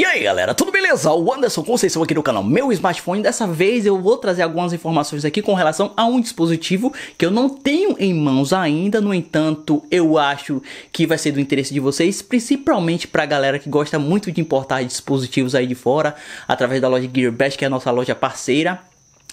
E aí galera, tudo beleza? O Anderson Conceição aqui no canal Meu Smartphone. Dessa vez eu vou trazer algumas informações aqui com relação a um dispositivo que eu não tenho em mãos ainda. No entanto, eu acho que vai ser do interesse de vocês, principalmente pra galera que gosta muito de importar dispositivos aí de fora, através da loja GearBest, que é a nossa loja parceira.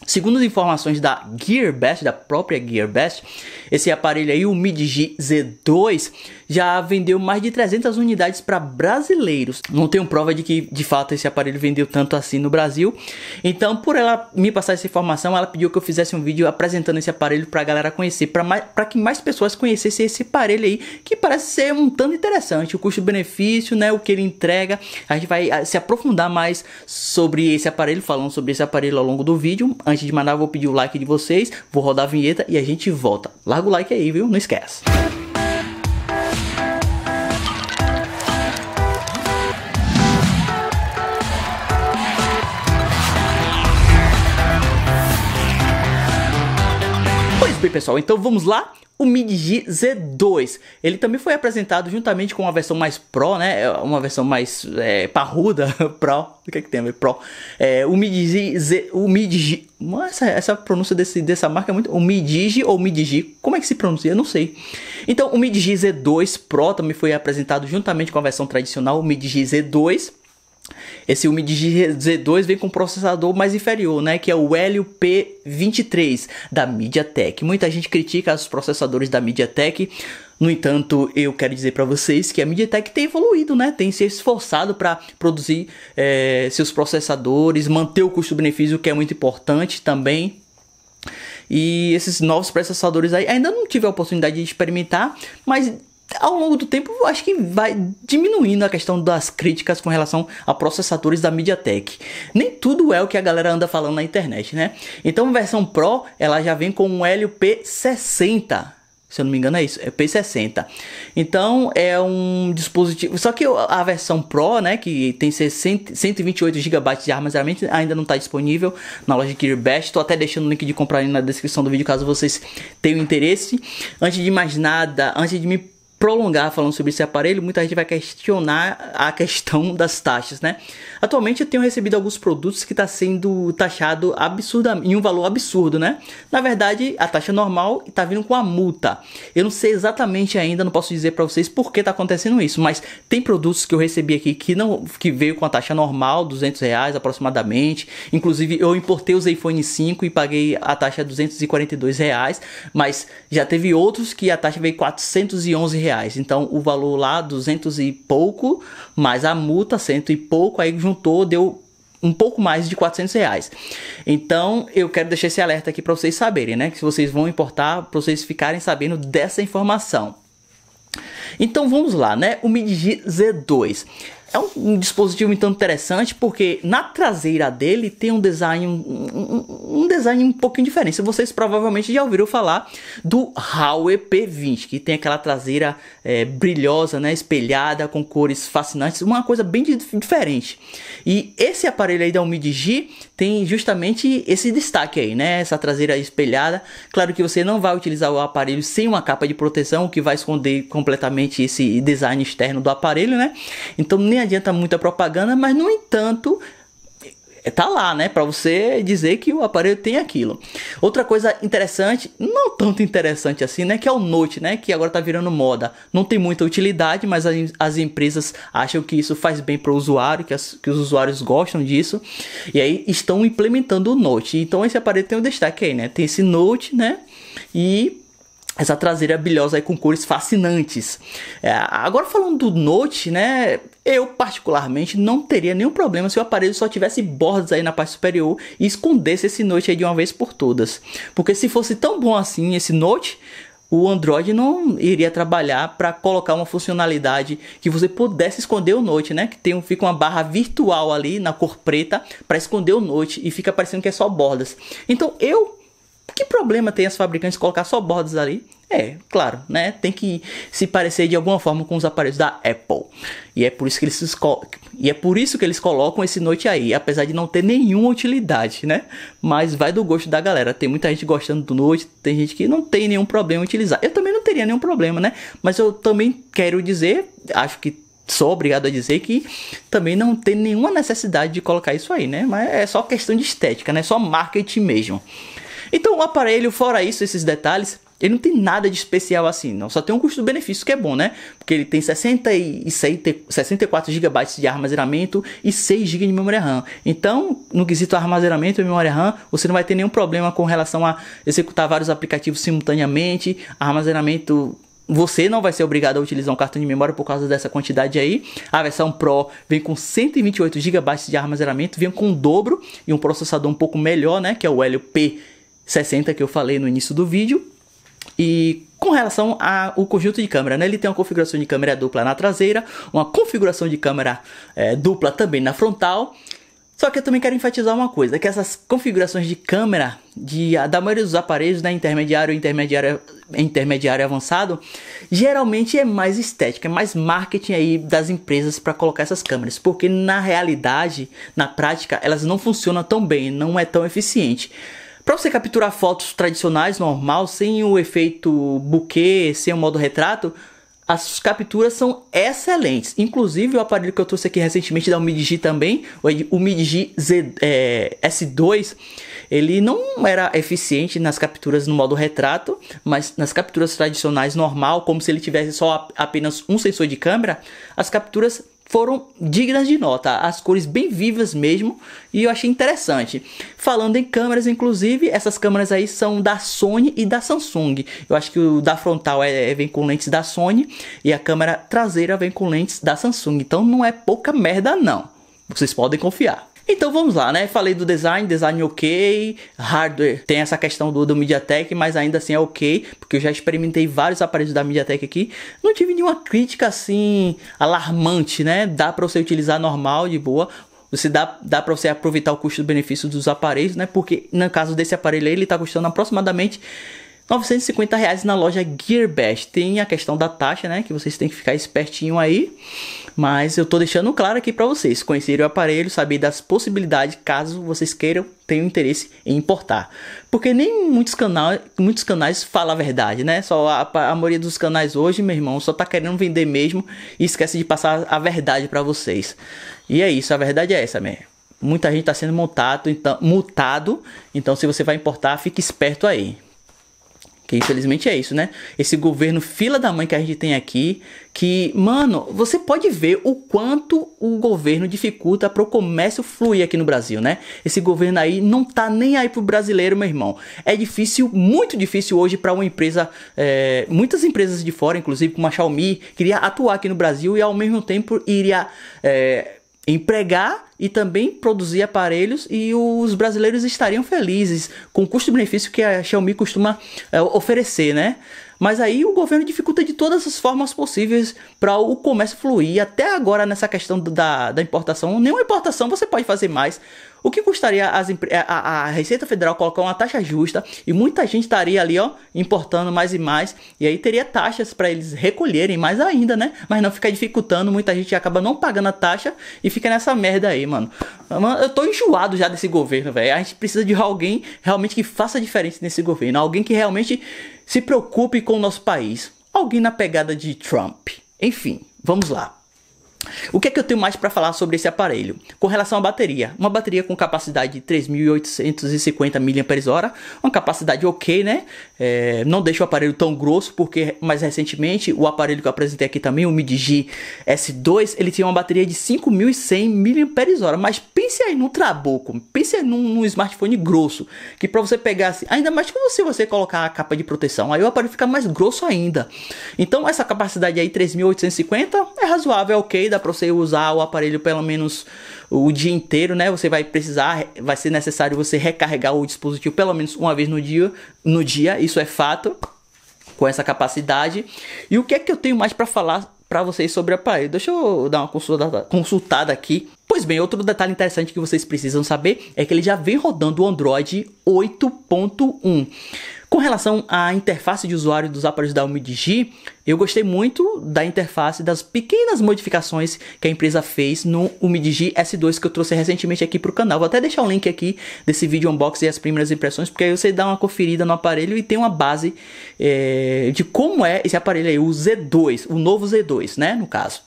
Segundo as informações da GearBest, da própria GearBest, esse aparelho aí, o MidG Z2, já vendeu mais de 300 unidades para brasileiros. Não tenho prova de que de fato esse aparelho vendeu tanto assim no Brasil. Então, por ela me passar essa informação, ela pediu que eu fizesse um vídeo apresentando esse aparelho para a galera conhecer, para que mais pessoas conhecessem esse aparelho aí, que parece ser um tanto interessante. O custo-benefício, né, o que ele entrega. A gente vai ah, se aprofundar mais sobre esse aparelho, falando sobre esse aparelho ao longo do vídeo. Antes de mandar, vou pedir o like de vocês, vou rodar a vinheta e a gente volta. Larga o like aí, viu? Não esquece. Muito bem, pessoal, então vamos lá? O MIDI Z2, ele também foi apresentado juntamente com uma versão mais Pro, né? É, uma versão mais é, parruda, Pro, o que é que tem a ver? Pro. É, o MIDI Z... O Midigi... Essa, essa pronúncia desse, dessa marca é muito... O Midigi ou Midigi, como é que se pronuncia? Eu não sei. Então, o Midigi Z2 Pro também foi apresentado juntamente com a versão tradicional, o Midigi Z2 esse UMI de Z2 vem com um processador mais inferior, né, que é o Helio P23 da MediaTek. Muita gente critica os processadores da MediaTek, no entanto, eu quero dizer para vocês que a MediaTek tem evoluído, né? Tem se esforçado para produzir é, seus processadores, manter o custo-benefício, que é muito importante também. E esses novos processadores aí, ainda não tive a oportunidade de experimentar, mas ao longo do tempo, acho que vai diminuindo a questão das críticas com relação a processadores da MediaTek. Nem tudo é o que a galera anda falando na internet, né? Então, a versão Pro, ela já vem com um Helio P60, se eu não me engano é isso, é P60. Então é um dispositivo, só que a versão Pro, né, que tem 128 GB de armazenamento, ainda não está disponível na loja Gearbest. Estou até deixando o link de comprar ali na descrição do vídeo caso vocês tenham interesse. Antes de mais nada, antes de me prolongar falando sobre esse aparelho, muita gente vai questionar a questão das taxas, né? Atualmente eu tenho recebido alguns produtos que está sendo taxado em um valor absurdo, né? Na verdade, a taxa normal está vindo com a multa. Eu não sei exatamente ainda, não posso dizer para vocês por que está acontecendo isso, mas tem produtos que eu recebi aqui que não que veio com a taxa normal, 200 reais aproximadamente. Inclusive, eu importei os iPhone 5 e paguei a taxa 242 reais, mas já teve outros que a taxa veio 411 reais reais. Então o valor lá, 200 e pouco, mais a multa, cento e pouco, aí juntou, deu um pouco mais de 400 reais. Então eu quero deixar esse alerta aqui para vocês saberem, né? Que vocês vão importar, para vocês ficarem sabendo dessa informação. Então vamos lá, né? O Midigi Z2 é um, um, dispositivo então interessante porque na traseira dele tem um design um, um, design um pouquinho diferente. Vocês provavelmente já ouviram falar do Huawei P20, que tem aquela traseira é, brilhosa, né, espelhada com cores fascinantes, uma coisa bem diferente. E esse aparelho aí da Umidigi tem justamente esse destaque aí, né, essa traseira espelhada. Claro que você não vai utilizar o aparelho sem uma capa de proteção, o que vai esconder completamente realmente esse design externo do aparelho, né? Então nem adianta muita propaganda, mas no entanto é, tá lá, né, para você dizer que o aparelho tem aquilo. Outra coisa interessante, não tanto interessante assim, né, que é o Note, né, que agora tá virando moda. Não tem muita utilidade, mas as, as empresas acham que isso faz bem para o usuário, que, as, que os usuários gostam disso, e aí estão implementando o Note. Então esse aparelho tem um destaque aí, né? Tem esse Note, né? E essa traseira brilhosa aí com cores fascinantes. É, agora falando do Note, né? Eu particularmente não teria nenhum problema se o aparelho só tivesse bordas aí na parte superior e escondesse esse Note aí de uma vez por todas. Porque se fosse tão bom assim esse Note, o Android não iria trabalhar para colocar uma funcionalidade que você pudesse esconder o Note, né? Que tem um, fica uma barra virtual ali na cor preta para esconder o Note e fica parecendo que é só bordas. Então eu que problema tem as fabricantes colocar só bordas ali? É, claro, né? Tem que se parecer de alguma forma com os aparelhos da Apple. E é por isso que eles e é por isso que eles colocam esse note aí, apesar de não ter nenhuma utilidade, né? Mas vai do gosto da galera. Tem muita gente gostando do note, tem gente que não tem nenhum problema em utilizar. Eu também não teria nenhum problema, né? Mas eu também quero dizer, acho que sou obrigado a dizer que também não tem nenhuma necessidade de colocar isso aí, né? Mas é só questão de estética, né? Só marketing mesmo o aparelho, fora isso, esses detalhes, ele não tem nada de especial assim, não. Só tem um custo-benefício que é bom, né? Porque ele tem 66, 64 GB de armazenamento e 6 GB de memória RAM. Então, no quesito armazenamento e memória RAM, você não vai ter nenhum problema com relação a executar vários aplicativos simultaneamente. Armazenamento você não vai ser obrigado a utilizar um cartão de memória por causa dessa quantidade aí. A versão Pro vem com 128 GB de armazenamento, vem com o dobro e um processador um pouco melhor, né, que é o Helio P 60 que eu falei no início do vídeo. E com relação ao conjunto de câmera, né? ele tem uma configuração de câmera dupla na traseira, uma configuração de câmera é, dupla também na frontal. Só que eu também quero enfatizar uma coisa, que essas configurações de câmera de, da maioria dos aparelhos, né, intermediário, intermediário, intermediário avançado, geralmente é mais estética, é mais marketing aí das empresas para colocar essas câmeras, porque na realidade, na prática, elas não funcionam tão bem, não é tão eficiente. Para você capturar fotos tradicionais, normal, sem o efeito buquê, sem o modo retrato, as capturas são excelentes. Inclusive, o aparelho que eu trouxe aqui recentemente da Umidigi também, o Umidigi Z, é, S2, ele não era eficiente nas capturas no modo retrato, mas nas capturas tradicionais normal, como se ele tivesse só apenas um sensor de câmera, as capturas foram dignas de nota, as cores bem vivas mesmo, e eu achei interessante. Falando em câmeras, inclusive, essas câmeras aí são da Sony e da Samsung. Eu acho que o da frontal é, é, vem com lentes da Sony e a câmera traseira vem com lentes da Samsung. Então não é pouca merda não. Vocês podem confiar. Então vamos lá, né? Falei do design, design ok, hardware tem essa questão do, do MediaTek, mas ainda assim é ok, porque eu já experimentei vários aparelhos da MediaTek aqui, não tive nenhuma crítica assim alarmante, né? Dá para você utilizar normal, de boa, você dá, dá para você aproveitar o custo-benefício dos aparelhos, né? Porque no caso desse aparelho aí, ele está custando aproximadamente 950 reais na loja Gearbest. Tem a questão da taxa, né? Que vocês têm que ficar espertinho aí. Mas eu tô deixando claro aqui para vocês conhecerem o aparelho, saber das possibilidades caso vocês queiram, tenham interesse em importar. Porque nem muitos canais, muitos canais falam a verdade, né? Só a, a maioria dos canais hoje, meu irmão, só tá querendo vender mesmo e esquece de passar a verdade para vocês. E é isso, a verdade é essa mesmo muita gente está sendo multado então, multado, então se você vai importar, fique esperto aí. Que infelizmente é isso, né? Esse governo fila da mãe que a gente tem aqui, que, mano, você pode ver o quanto o governo dificulta para o comércio fluir aqui no Brasil, né? Esse governo aí não tá nem aí pro brasileiro, meu irmão. É difícil, muito difícil hoje para uma empresa, é, muitas empresas de fora, inclusive como a Xiaomi, queria atuar aqui no Brasil e ao mesmo tempo iria é, empregar e também produzir aparelhos e os brasileiros estariam felizes com o custo-benefício que a Xiaomi costuma eh, oferecer, né? Mas aí o governo dificulta de todas as formas possíveis para o comércio fluir. Até agora, nessa questão da, da importação, nenhuma importação você pode fazer mais. O que custaria as, a, a, Receita Federal colocar uma taxa justa e muita gente estaria ali, ó, importando mais e mais. E aí teria taxas para eles recolherem mais ainda, né? Mas não fica dificultando, muita gente acaba não pagando a taxa e fica nessa merda aí, mano. Eu tô enjoado já desse governo, velho. A gente precisa de alguém realmente que faça diferença nesse governo, alguém que realmente se preocupe com o nosso país. Alguém na pegada de Trump. Enfim, vamos lá. O que é que eu tenho mais para falar sobre esse aparelho? Com relação à bateria, uma bateria com capacidade de 3.850 mAh, uma capacidade ok, né? É, não deixa o aparelho tão grosso, porque mais recentemente o aparelho que eu apresentei aqui também, o Midigi S2, ele tinha uma bateria de 5.100 mAh, mas pense aí num trabuco, pense aí num, num smartphone grosso, que para você pegar, assim, ainda mais que você, você colocar a capa de proteção, aí o aparelho fica mais grosso ainda. Então essa capacidade aí, 3.850, é razoável, é ok, dá para você usar o aparelho pelo menos o dia inteiro, né? Você vai precisar, vai ser necessário você recarregar o dispositivo pelo menos uma vez no dia, no dia, isso é fato, com essa capacidade. E o que é que eu tenho mais para falar para vocês sobre o aparelho? Deixa eu dar uma consultada, consultada aqui. Pois bem, outro detalhe interessante que vocês precisam saber é que ele já vem rodando o Android 8.1. Com relação à interface de usuário dos aparelhos da Umidigi, eu gostei muito da interface das pequenas modificações que a empresa fez no Umidigi S2 que eu trouxe recentemente aqui para o canal. Vou até deixar um link aqui desse vídeo unboxing e as primeiras impressões, porque aí você dá uma conferida no aparelho e tem uma base é, de como é esse aparelho aí, o Z2, o novo Z2, né, no caso.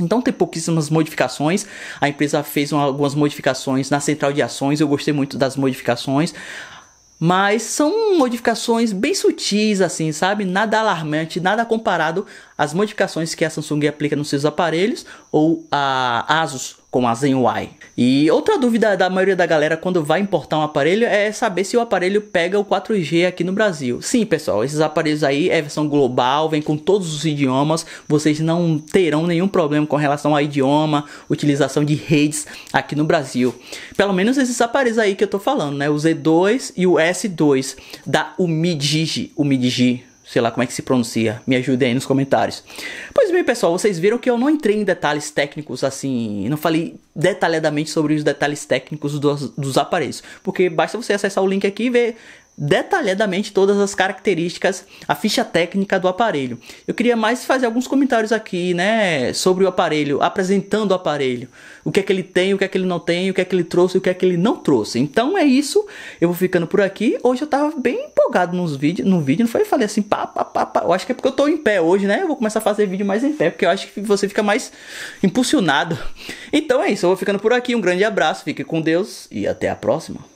Então tem pouquíssimas modificações. A empresa fez uma, algumas modificações na central de ações. Eu gostei muito das modificações. Mas são modificações bem sutis, assim, sabe? Nada alarmante, nada comparado às modificações que a Samsung aplica nos seus aparelhos ou a ASUS com a Zen E outra dúvida da maioria da galera quando vai importar um aparelho é saber se o aparelho pega o 4G aqui no Brasil. Sim, pessoal, esses aparelhos aí é versão global, vem com todos os idiomas, vocês não terão nenhum problema com relação a idioma, utilização de redes aqui no Brasil. Pelo menos esses aparelhos aí que eu tô falando, né? O Z2 e o S2 da Umidigi. Umidigi sei lá como é que se pronuncia, me ajudem aí nos comentários. Pois bem, pessoal, vocês viram que eu não entrei em detalhes técnicos assim, não falei detalhadamente sobre os detalhes técnicos dos, dos aparelhos, porque basta você acessar o link aqui e ver detalhadamente todas as características, a ficha técnica do aparelho. Eu queria mais fazer alguns comentários aqui, né, sobre o aparelho, apresentando o aparelho, o que é que ele tem, o que é que ele não tem, o que é que ele trouxe, o que é que ele não trouxe. Então é isso, eu vou ficando por aqui. Hoje eu tava bem empolgado nos vídeos, no vídeo, não foi? Eu falei assim, pá, pá, pá, pá. Eu acho que é porque eu tô em pé hoje, né? Eu vou começar a fazer vídeo mais em pé, porque eu acho que você fica mais impulsionado. Então é isso, eu vou ficando por aqui. Um grande abraço, fique com Deus e até a próxima.